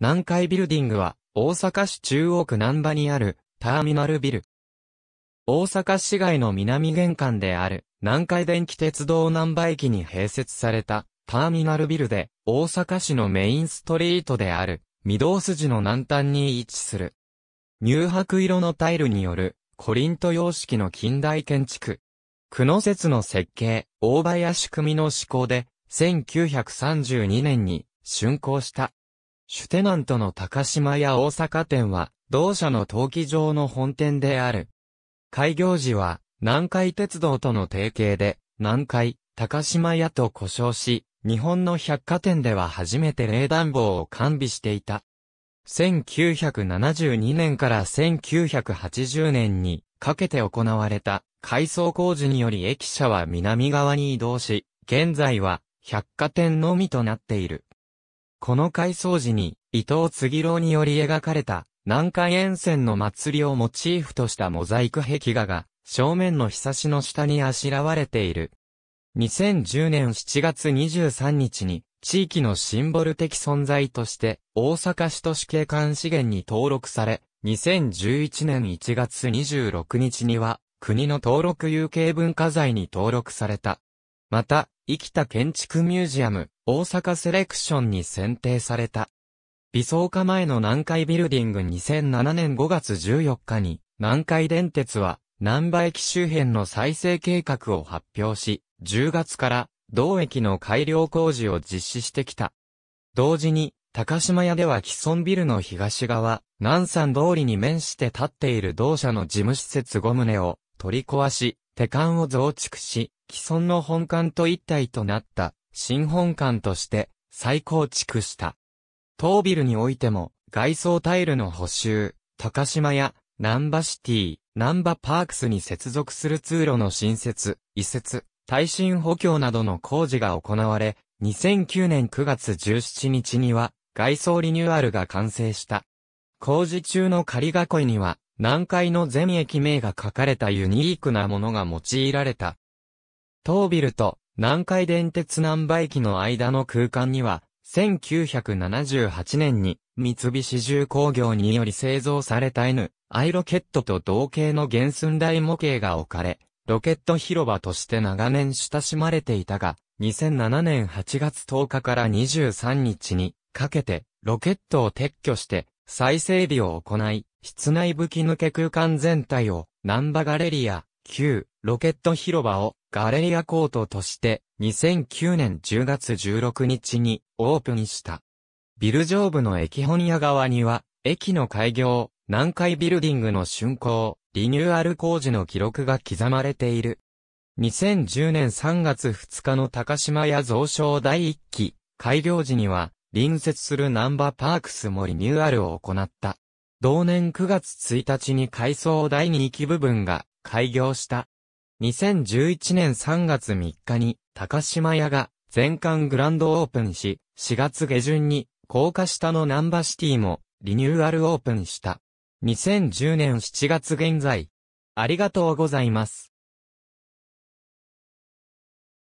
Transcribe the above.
南海ビルディングは、大阪市中央区南場にある、ターミナルビル。大阪市街の南玄関である、南海電気鉄道南場駅に併設された、ターミナルビルで、大阪市のメインストリートである、御堂筋の南端に位置する。乳白色のタイルによる、コリント様式の近代建築。久野説の設計、大林組の施行で、1932年に竣工した。シュテナントの高島屋大阪店は、同社の陶器場の本店である。開業時は、南海鉄道との提携で、南海、高島屋と呼称し、日本の百貨店では初めて冷暖房を完備していた。1972年から1980年にかけて行われた改装工事により駅舎は南側に移動し、現在は百貨店のみとなっている。この改装時に、伊藤次郎により描かれた、南海沿線の祭りをモチーフとしたモザイク壁画が、正面のひさしの下にあしらわれている。2010年7月23日に、地域のシンボル的存在として、大阪市都市景観資源に登録され、2011年1月26日には、国の登録有形文化財に登録された。また、生きた建築ミュージアム、大阪セレクションに選定された。美装化前の南海ビルディング2007年5月14日に、南海電鉄は、南波駅周辺の再生計画を発表し、10月から同駅の改良工事を実施してきた。同時に、高島屋では既存ビルの東側、南山通りに面して建っている同社の事務施設5棟を取り壊し、手管を増築し、既存の本館と一体となった新本館として再構築した。当ビルにおいても外装タイルの補修、高島屋、南バシティ、南バパークスに接続する通路の新設、移設、耐震補強などの工事が行われ、2009年9月17日には外装リニューアルが完成した。工事中の仮囲いには、南海の全駅名が書かれたユニークなものが用いられた。東ビルと南海電鉄南波駅の間の空間には、1978年に三菱重工業により製造された N、i ロケットと同型の原寸大模型が置かれ、ロケット広場として長年親しまれていたが、2007年8月10日から23日にかけてロケットを撤去して再整備を行い、室内吹き抜け空間全体を、ナンバガレリア、旧、ロケット広場を、ガレリアコートとして、2009年10月16日に、オープンした。ビル上部の駅本屋側には、駅の開業、南海ビルディングの竣工、リニューアル工事の記録が刻まれている。2010年3月2日の高島屋増床第1期、開業時には、隣接するナンバーパークスもリニューアルを行った。同年9月1日に改装第2期部分が開業した。2011年3月3日に高島屋が全館グランドオープンし、4月下旬に高架下のナンバシティもリニューアルオープンした。2010年7月現在。ありがとうございます。